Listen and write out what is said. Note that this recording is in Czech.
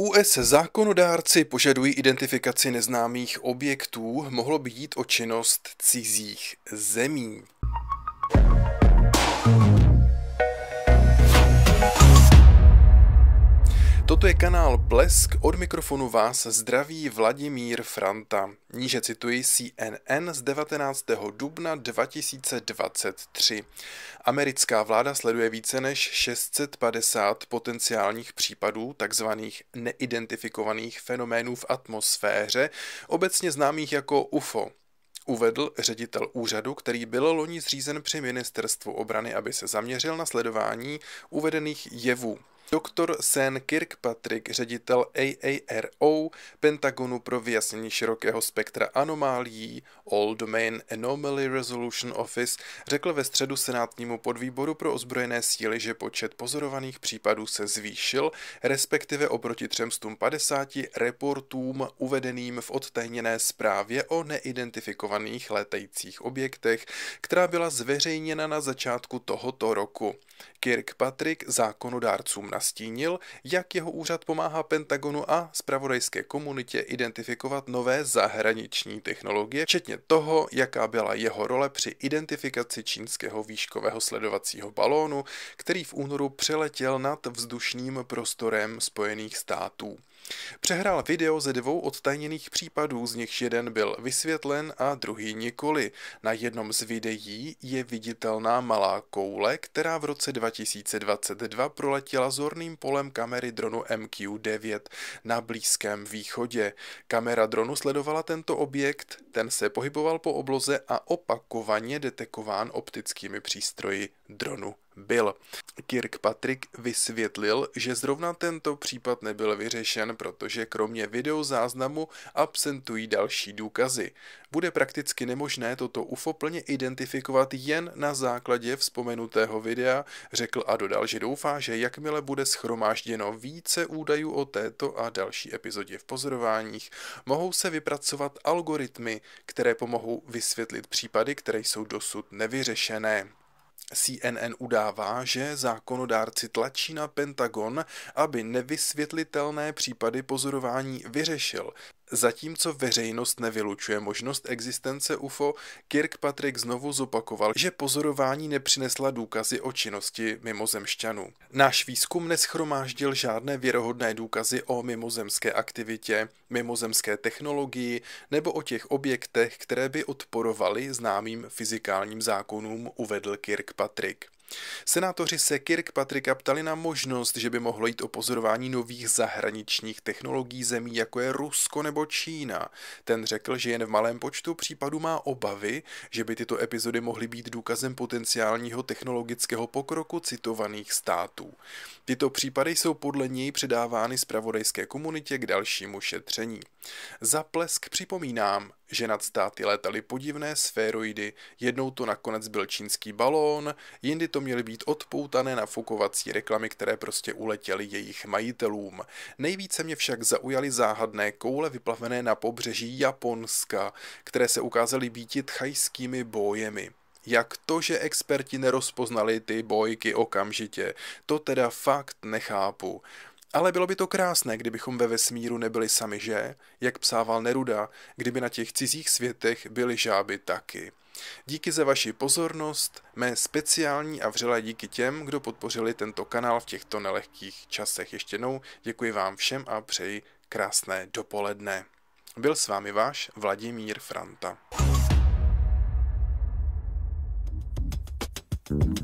US zákonodárci požadují identifikaci neznámých objektů, mohlo by jít o činnost cizích zemí. Toto je kanál Blesk, od mikrofonu vás zdraví Vladimír Franta. Níže cituji CNN z 19. dubna 2023. Americká vláda sleduje více než 650 potenciálních případů tzv. neidentifikovaných fenoménů v atmosféře, obecně známých jako UFO, uvedl ředitel úřadu, který byl loni zřízen při ministerstvu obrany, aby se zaměřil na sledování uvedených jevů. Doktor Sen Kirkpatrick, ředitel AARO, Pentagonu pro vyjasnění širokého spektra anomálií, All Domain Anomaly Resolution Office, řekl ve středu senátnímu podvýboru pro ozbrojené síly, že počet pozorovaných případů se zvýšil, respektive oproti 350 reportům uvedeným v odtajněné zprávě o neidentifikovaných letajících objektech, která byla zveřejněna na začátku tohoto roku. Kirkpatrick zákonodárcům nastínil, jak jeho úřad pomáhá Pentagonu a spravodajské komunitě identifikovat nové zahraniční technologie, včetně toho, jaká byla jeho role při identifikaci čínského výškového sledovacího balónu, který v únoru přeletěl nad vzdušným prostorem Spojených států. Přehrál video ze dvou odtajněných případů, z nichž jeden byl vysvětlen a druhý nikoli. Na jednom z videí je viditelná malá koule, která v roce 2022 proletěla zorným polem kamery dronu MQ-9 na Blízkém východě. Kamera dronu sledovala tento objekt, ten se pohyboval po obloze a opakovaně detekován optickými přístroji dronu byl. Kirkpatrick vysvětlil, že zrovna tento případ nebyl vyřešen, protože kromě videozáznamu absentují další důkazy. Bude prakticky nemožné toto UFO plně identifikovat jen na základě vzpomenutého videa, řekl a dodal, že doufá, že jakmile bude schromážděno více údajů o této a další epizodě v pozorováních, mohou se vypracovat algoritmy, které pomohou vysvětlit případy, které jsou dosud nevyřešené. CNN udává, že zákonodárci tlačí na Pentagon, aby nevysvětlitelné případy pozorování vyřešil, Zatímco veřejnost nevylučuje možnost existence UFO, Kirkpatrick znovu zopakoval, že pozorování nepřinesla důkazy o činnosti mimozemšťanů. Náš výzkum neschromáždil žádné věrohodné důkazy o mimozemské aktivitě, mimozemské technologii nebo o těch objektech, které by odporovaly známým fyzikálním zákonům, uvedl Kirkpatrick. Senátoři se kirk Patrika ptali na možnost, že by mohlo jít o pozorování nových zahraničních technologií zemí, jako je Rusko nebo Čína. Ten řekl, že jen v malém počtu případů má obavy, že by tyto epizody mohly být důkazem potenciálního technologického pokroku citovaných států. Tyto případy jsou podle něj předávány zpravodajské komunitě k dalšímu šetření. Za plesk připomínám, že nad státy létaly podivné sféroidy, jednou to nakonec byl čínský balón, jindy to to měly být odpoutané nafukovací reklamy, které prostě uletěly jejich majitelům. Nejvíce mě však zaujaly záhadné koule vyplavené na pobřeží Japonska, které se ukázaly být tchajskými bojemi. Jak to, že experti nerozpoznali ty bojky okamžitě, to teda fakt nechápu. Ale bylo by to krásné, kdybychom ve vesmíru nebyli sami, že? Jak psával Neruda, kdyby na těch cizích světech byly žáby taky. Díky za vaši pozornost, mé speciální a vřelé díky těm, kdo podpořili tento kanál v těchto nelehkých časech. Ještě jednou děkuji vám všem a přeji krásné dopoledne. Byl s vámi váš Vladimír Franta. thank you